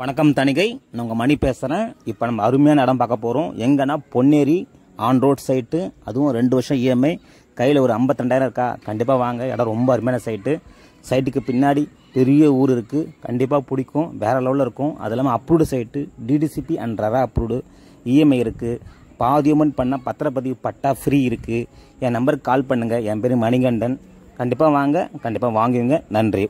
வணக்கம் தணிகை நான் உங்கள் மணி பேசுகிறேன் இப்போ நம்ம அருமையான இடம் பார்க்க போகிறோம் எங்கன்னா பொன்னேரி ஆன் ரோட் சைட்டு அதுவும் ரெண்டு வருஷம் இஎம்ஐ e கையில் ஒரு ஐம்பத்திரெண்டாயிரம் இருக்கா கண்டிப்பாக வாங்க இடம் ரொம்ப அருமையான சைட்டு சைட்டுக்கு பின்னாடி பெரிய ஊர் இருக்குது கண்டிப்பாக பிடிக்கும் வேறு லெவலில் இருக்கும் அது இல்லாமல் approved site DTCP and RERA approved EMI இருக்குது பாதி அமௌண்ட் பண்ணால் பத்திரப்பதிவு பட்டா ஃப்ரீ இருக்குது என் நம்பருக்கு கால் பண்ணுங்கள் என் பேர் மணிகண்டன் கண்டிப்பாக வாங்க கண்டிப்பாக வாங்குவீங்க நன்றி